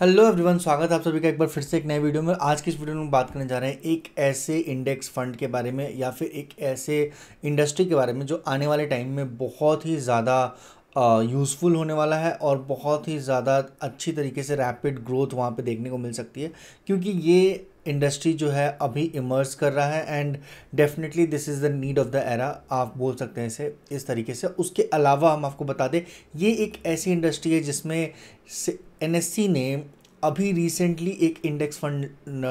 hello everyone स्वागत है आप सभी का एक बार फिर से एक नए वीडियो में आज की इस वीडियो में बात करने जा रहे हैं एक ऐसे इंडेक्स फंड के बारे में या फिर एक ऐसे इंडस्ट्री के बारे में जो आने वाले टाइम में बहुत ही ज़्यादा यूज़फुल होने वाला है और बहुत ही ज़्यादा अच्छी तरीके से रैपिड ग्रोथ वहाँ पे देखने को मिल सकती है क्योंकि ये इंडस्ट्री जो है अभी इमर्स कर रहा है and definitely this is the need of the era आप बोल सकते हैं इसे इस तरीके से उसके अलावा हम आपको बता दें ये एक ऐसी इंडस्ट्री है जिसमें एन ने अभी रिसेंटली एक इंडेक्स फंड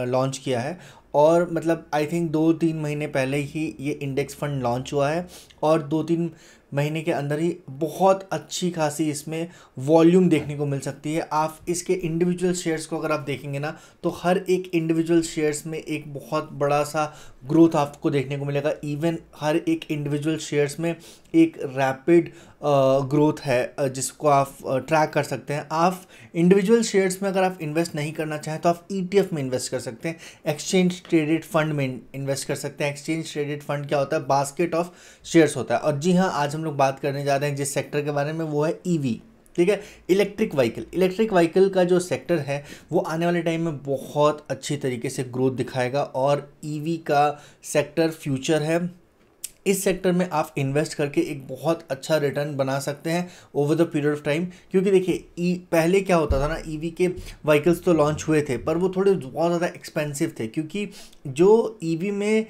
लॉन्च किया है और मतलब आई थिंक दो तीन महीने पहले ही ये इंडेक्स फंड लॉन्च हुआ है और दो तीन महीने के अंदर ही बहुत अच्छी खासी इसमें वॉल्यूम देखने को मिल सकती है आप इसके इंडिविजुअल शेयर्स को अगर आप देखेंगे ना तो हर एक इंडिविजुअल शेयर्स में एक बहुत बड़ा सा ग्रोथ आपको देखने को मिलेगा इवन हर एक इंडिविजुअल शेयर्स में एक रैपिड ग्रोथ है जिसको आप ट्रैक कर सकते हैं आप इंडिविजुअल शेयर्स में अगर आप इन्वेस्ट नहीं करना चाहें तो आप ई e में इन्वेस्ट कर सकते हैं एक्सचेंज ट्रेडेड फंड में इन्वेस्ट कर सकते हैं एक्सचेंज ट्रेडेड फंड क्या होता है बास्केट ऑफ शेयर्स होता है और जी हाँ आज हम लोग बात करने जा रहे हैं जिस सेक्टर के बारे में वो है ईवी e ठीक है इलेक्ट्रिक व्हीकल इलेक्ट्रिक व्हीकल का जो सेक्टर है वो आने वाले टाइम में बहुत अच्छी तरीके से ग्रोथ दिखाएगा और ईवी e का सेक्टर फ्यूचर है इस सेक्टर में आप इन्वेस्ट करके एक बहुत अच्छा रिटर्न बना सकते हैं over the period of time क्योंकि देखिए ई e, पहले क्या होता था ना ईवी के व्हीकल्स तो लॉन्च हुए थे पर वो थोड़े बहुत ज़्यादा एक्सपेंसिव थे क्योंकि जो ईवी में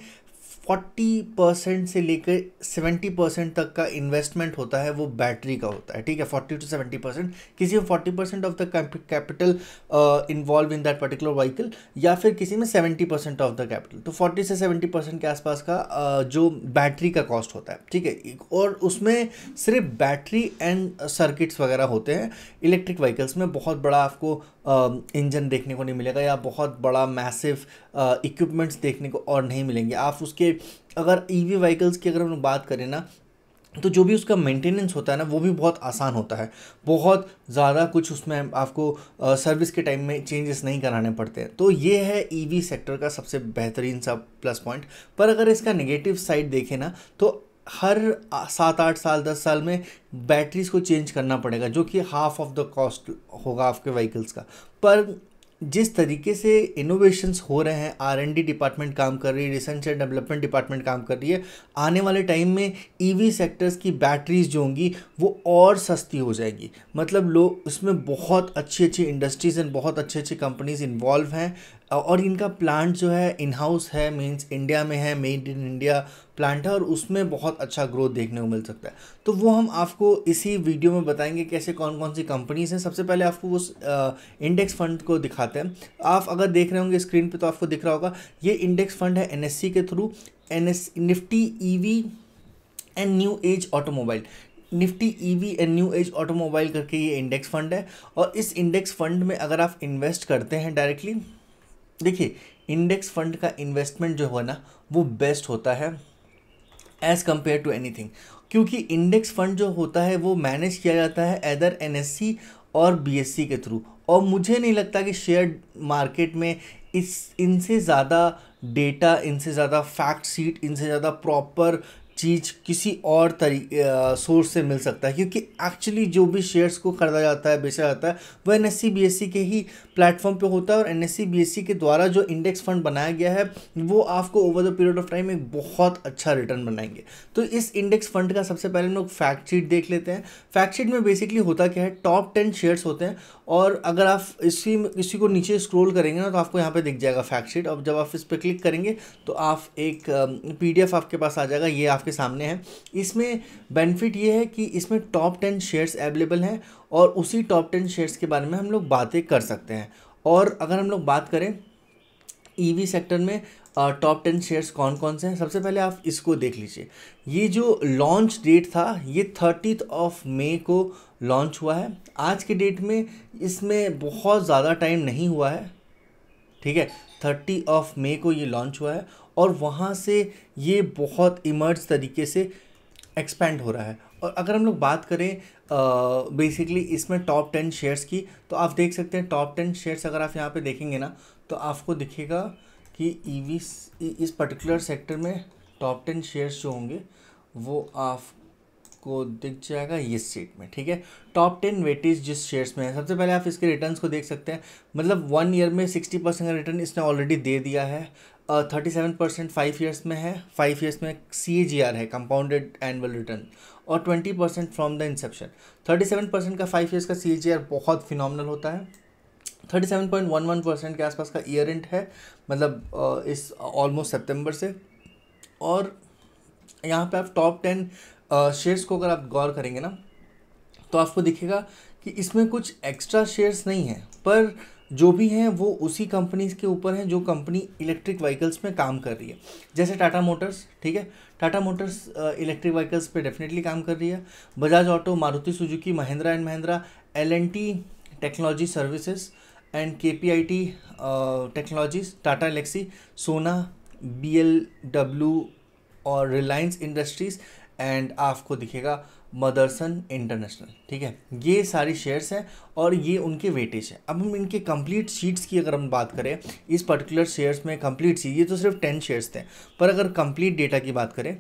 फोर्टी परसेंट से लेकर सेवेंटी परसेंट तक का इन्वेस्टमेंट होता है वो बैटरी का होता है ठीक है फोर्टी टू सेवेंटी परसेंट किसी में forty percent of the capital involve in that particular vehicle या फिर किसी में seventy percent of the capital तो फोर्टी से सेवेंटी परसेंट के आसपास का uh, जो बैटरी का कॉस्ट होता है ठीक है और उसमें सिर्फ बैटरी एंड सर्किट्स वगैरह होते हैं इलेक्ट्रिक व्हीकल्स में बहुत बड़ा आपको इंजन देखने को नहीं मिलेगा या बहुत बड़ा मैसिव इक्विपमेंट्स देखने को और नहीं मिलेंगे आप उसके अगर ईवी e व्हीकल्स की अगर हम बात करें ना तो जो भी उसका मेंटेनेंस होता है ना वो भी बहुत आसान होता है बहुत ज़्यादा कुछ उसमें आपको सर्विस के टाइम में चेंजेस नहीं कराने पड़ते हैं तो ये है ईवी e सेक्टर का सबसे बेहतरीन सा प्लस पॉइंट पर अगर इसका नेगेटिव साइड देखें ना तो हर सात आठ साल दस साल में बैटरीज को चेंज करना पड़ेगा जो कि हाफ ऑफ द कॉस्ट होगा आपके व्हीकल्स का पर जिस तरीके से इनोवेशंस हो रहे हैं आर एन डी डिपार्टमेंट काम कर रही है रिसर्च एंड डेवलपमेंट डिपार्टमेंट काम कर रही है आने वाले टाइम में ईवी e सेक्टर्स की बैटरीज जो होंगी वो और सस्ती हो जाएगी मतलब लोग उसमें बहुत अच्छी अच्छी इंडस्ट्रीज़ एंड बहुत अच्छी अच्छी कंपनीज इन्वॉल्व हैं और इनका प्लांट जो है इन हाउस है मीन्स इंडिया में है मेड इन इंडिया प्लांट है और उसमें बहुत अच्छा ग्रोथ देखने को मिल सकता है तो वो हम आपको इसी वीडियो में बताएंगे कैसे कौन कौन सी कंपनीज हैं सबसे पहले आपको उस इंडेक्स फंड को दिखाते हैं आप अगर देख रहे होंगे स्क्रीन पे तो आपको दिख रहा होगा ये इंडेक्स फंड है एन के through N Nifty E and new age automobile Nifty EV and new age automobile करके ये इंडेक्स फंड है और इस इंडेक्स फंड में अगर आप इन्वेस्ट करते हैं डायरेक्टली देखिए इंडेक्स फंड का इन्वेस्टमेंट जो है ना वो बेस्ट होता है एज़ कम्पेयर टू एनीथिंग क्योंकि इंडेक्स फंड जो होता है वो मैनेज किया जाता है एदर एन और बी के थ्रू और मुझे नहीं लगता कि शेयर मार्केट में इस इनसे ज़्यादा डेटा इनसे ज़्यादा फैक्ट सीट इनसे ज़्यादा प्रॉपर चीज़ किसी और तरी सोर्स से मिल सकता है क्योंकि एक्चुअली जो भी शेयर्स को खरीदा जाता है बेचा जाता है वह एन एस e e के ही प्लेटफॉर्म पे होता है और एन एस e के द्वारा जो इंडेक्स फंड बनाया गया है वो आपको over the period of time एक बहुत अच्छा रिटर्न बनाएंगे तो इस इंडेक्स फंड का सबसे पहले हम लोग फैक्ट शीट देख लेते हैं फैक्ट शीट में बेसिकली होता क्या है टॉप टेन शेयर्स होते हैं और अगर आप इसी इसी को नीचे स्क्रोल करेंगे ना तो आपको यहाँ पर दिख जाएगा फैक्ट शीट और जब आप इस पर क्लिक करेंगे तो आप एक पी आपके पास आ जाएगा ये आपके सामने है इसमें बेनिफिट ये है कि इसमें टॉप टेन शेयर्स अवेलेबल हैं और उसी टॉप टेन शेयर्स के बारे में हम लोग बातें कर सकते हैं और अगर हम लोग बात करें ईवी e सेक्टर में टॉप टेन शेयर्स कौन कौन से हैं सबसे पहले आप इसको देख लीजिए ये जो लॉन्च डेट था ये थर्टीथ ऑफ मे को लॉन्च हुआ है आज के डेट में इसमें बहुत ज़्यादा टाइम नहीं हुआ है ठीक है थर्टी ऑफ मे को ये लॉन्च हुआ है और वहाँ से ये बहुत इमर्ज तरीके से एक्सपेंड हो रहा है और अगर हम लोग बात करें बेसिकली इसमें टॉप टेन शेयर्स की तो आप देख सकते हैं टॉप टेन शेयर्स अगर आप यहाँ पे देखेंगे ना तो आपको दिखेगा कि ई e इस पर्टिकुलर सेक्टर में टॉप टेन शेयर्स जो होंगे वो आप आपको दिख जाएगा ये में ठीक है टॉप टेन वेटेज जिस शेयर्स में है सबसे पहले आप इसके रिटर्न्स को देख सकते हैं मतलब वन ईयर में सिक्सटी परसेंट का रिटर्न इसने ऑलरेडी दे दिया है thirty seven percent five years में है फाइव ईयर्स में सी ए जी आर है कंपाउंडेड एनुअल रिटर्न और twenty percent from the inception thirty seven percent का फाइव ईयर्स का सी ए जी आर बहुत फिनॉमिनल होता है thirty seven point one one percent के आसपास का ईयर एंड है मतलब इस ऑलमोस्ट सितंबर से और यहाँ पे आप टॉप टेन शेयर्स को अगर आप गौर करेंगे ना तो आपको दिखेगा कि इसमें कुछ एक्स्ट्रा शेयर्स नहीं हैं पर जो भी हैं वो उसी कंपनीज के ऊपर हैं जो कंपनी इलेक्ट्रिक व्हीकल्स में काम कर रही है जैसे टाटा मोटर्स ठीक है टाटा मोटर्स इलेक्ट्रिक व्हीकल्स पे डेफिनेटली काम कर रही है Bajaj Auto Maruti Suzuki Mahindra and Mahindra L T Technology Services and K P I T Technologies Tata Elxsi Sona B L W और रिलायंस इंडस्ट्रीज़ एंड आपको दिखेगा मदरसन इंटरनेशनल ठीक है ये सारी शेयर्स हैं और ये उनके वेटेज हैं अब हम इनके कंप्लीट शीट्स की अगर हम बात करें इस पर्टिकुलर शेयर्स में कंप्लीट सी ये तो सिर्फ टेन शेयर्स थे पर अगर कंप्लीट डेटा की बात करें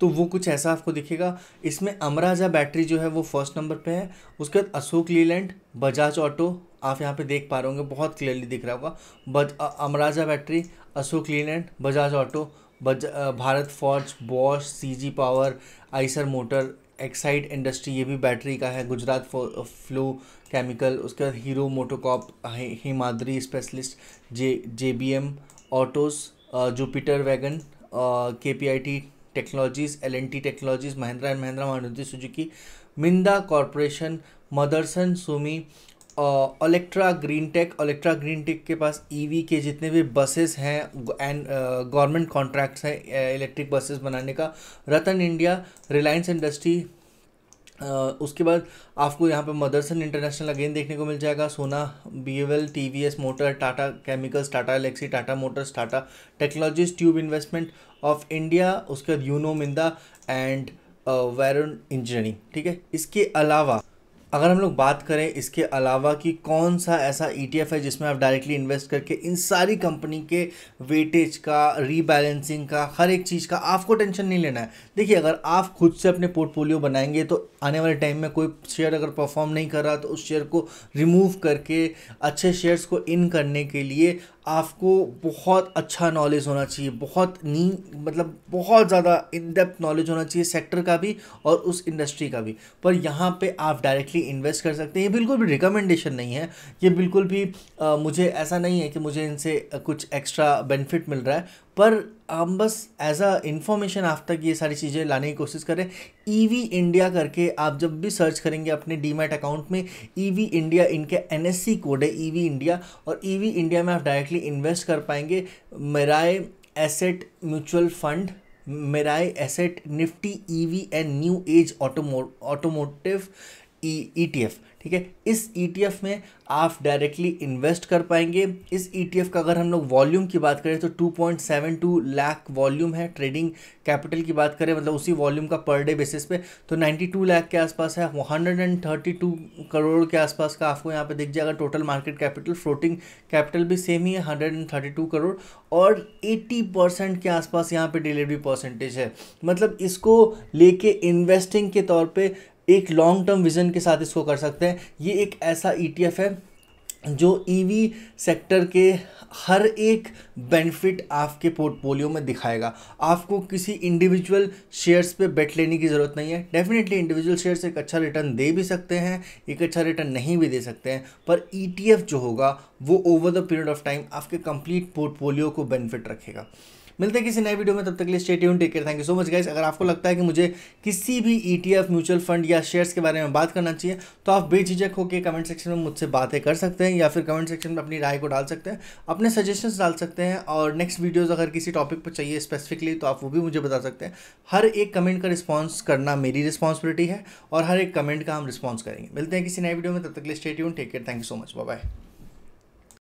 तो वो कुछ ऐसा आपको दिखेगा इसमें अमराजा बैटरी जो है वो फर्स्ट नंबर पे है उसके बाद अशोक लीलैंड बजाज ऑटो आप यहाँ पे देख पा रहे होंगे बहुत क्लियरली दिख रहा होगा बज अमराजा बैटरी अशोक लीलैंड बजाज ऑटो बज Bharat forge Bosch CG power Eicher motor Exide industry ये भी बैटरी का है गुजरात फ्लो केमिकल उसके बाद Hero Motocorp Himadri specialist J J B M autos Jupiter Wagon K P I T Technologies L N T Technologies Mahindra and Mahindra Maruti Suzuki Minda corporation Motherson Sumi Olectra Green Tech Olectra Green Tech के पास EV e के जितने भी buses हैं and government contracts हैं electric buses बनाने का Ratan India Reliance Industry Uh, उसके बाद आपको यहाँ पे मदरसन इंटरनेशनल अगेन देखने को मिल जाएगा सोना बी एव L T V S Motor Tata Chemicals Tata Elxsi Tata Motors Tata Technologies Tube Investment of India उसके बाद यूनो मिंदा एंड वैरन इंजीनियरिंग ठीक है इसके अलावा अगर हम लोग बात करें इसके अलावा कि कौन सा ऐसा ईटीएफ e है जिसमें आप डायरेक्टली इन्वेस्ट करके इन सारी कंपनी के वेटेज का रीबैलेंसिंग का हर एक चीज़ का आपको टेंशन नहीं लेना है देखिए अगर आप खुद से अपने पोर्टफोलियो बनाएंगे तो आने वाले टाइम में कोई शेयर अगर परफॉर्म नहीं कर रहा तो उस शेयर को रिमूव करके अच्छे शेयर्स को इन करने के लिए आपको बहुत अच्छा नॉलेज होना चाहिए बहुत नी मतलब बहुत ज़्यादा इन डेप्थ नॉलेज होना चाहिए सेक्टर का भी और उस इंडस्ट्री का भी पर यहाँ पे आप डायरेक्टली इन्वेस्ट कर सकते हैं ये बिल्कुल भी रिकमेंडेशन नहीं है ये बिल्कुल भी आ, मुझे ऐसा नहीं है कि मुझे इनसे कुछ एक्स्ट्रा बेनिफिट मिल रहा है पर हम बस एज अ इन्फॉर्मेशन आप तक ये सारी चीज़ें लाने की कोशिश करें ई वी इंडिया करके आप जब भी सर्च करेंगे अपने डीमैट अकाउंट में ई वी इंडिया इनके एन एस सी कोड है ई वी इंडिया और ई वी इंडिया में आप डायरेक्टली इन्वेस्ट कर पाएंगे Mirae asset mutual fund Mirae asset Nifty E V and new age automo automotive E E T F ठीक है इस ईटीएफ e में आप डायरेक्टली इन्वेस्ट कर पाएंगे इस ईटीएफ e का अगर हम लोग वॉल्यूम की बात करें तो 2.72 लाख वॉल्यूम है ट्रेडिंग कैपिटल की बात करें मतलब उसी वॉल्यूम का पर डे बेसिस पे तो 92 लाख के आसपास है 132 करोड़ के आसपास का आपको यहाँ पे दिख जाएगा total market capital floating capital भी सेम ही है हंड्रेड करोड़ और एट्टी परसेंट के आसपास यहाँ पर डिलीवरी परसेंटेज है मतलब इसको लेके इन्वेस्टिंग के तौर पर एक लॉन्ग टर्म विज़न के साथ इसको कर सकते हैं ये एक ऐसा ई e है जो ई e सेक्टर के हर एक बेनिफिट आपके पोर्टफोलियो में दिखाएगा आपको किसी इंडिविजुअल शेयर्स पे बेट लेने की ज़रूरत नहीं है डेफिनेटली इंडिविजुअल शेयर्स एक अच्छा रिटर्न दे भी सकते हैं एक अच्छा रिटर्न नहीं भी दे सकते हैं पर ईटीएफ e जो होगा वो over the period of time आपके कंप्लीट पोर्टफोलियो को बेनिफिट रखेगा मिलते हैं किसी नए वीडियो में तब तक के लिए स्टेट यून take care thank you so much guys अगर आपको लगता है कि मुझे किसी भी ई म्यूचुअल फंड या शेयर्स के बारे में बात करना चाहिए तो आप बेझिझक होकर कमेंट सेक्शन में मुझसे बातें कर सकते हैं या फिर कमेंट सेक्शन में अपनी राय को डाल सकते हैं अपने सजेशंस डाल सकते हैं और नेक्स्ट वीडियोज़ अगर किसी टॉपिक पर चाहिए स्पेसिफिकली तो आप वो भी मुझे बता सकते हैं हर एक कमेंट का रिस्पॉन्स करना मेरी रिस्पॉन्सिबिलिटी है और हर एक कमेंट का हम रिस्पॉन्स करेंगे मिलते हैं किसी नए वीडियो में तब तक के लिए स्टेट यून take care thank you so much bye